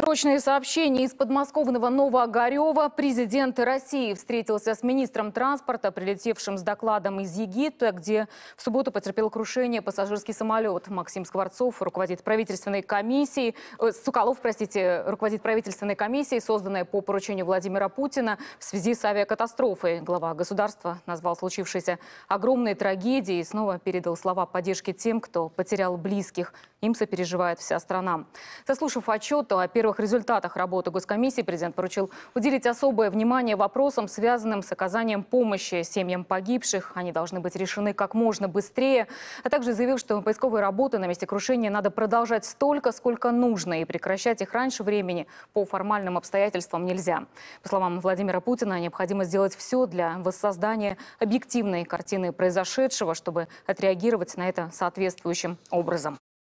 Срочные сообщения из подмосковного Новоогарева. Президент России встретился с министром транспорта, прилетевшим с докладом из Египта, где в субботу потерпел крушение пассажирский самолет. Максим Скворцов руководит правительственной комиссией, э, Суколов, простите, руководит правительственной комиссией, созданной по поручению Владимира Путина в связи с авиакатастрофой. Глава государства назвал случившееся огромной трагедией и снова передал слова поддержки тем, кто потерял близких. Им сопереживает вся страна. Сослушав отчет о первых результатах работы Госкомиссии, президент поручил уделить особое внимание вопросам, связанным с оказанием помощи семьям погибших. Они должны быть решены как можно быстрее. А также заявил, что поисковые работы на месте крушения надо продолжать столько, сколько нужно, и прекращать их раньше времени по формальным обстоятельствам нельзя. По словам Владимира Путина, необходимо сделать все для воссоздания объективной картины произошедшего, чтобы отреагировать на это соответствующим образом.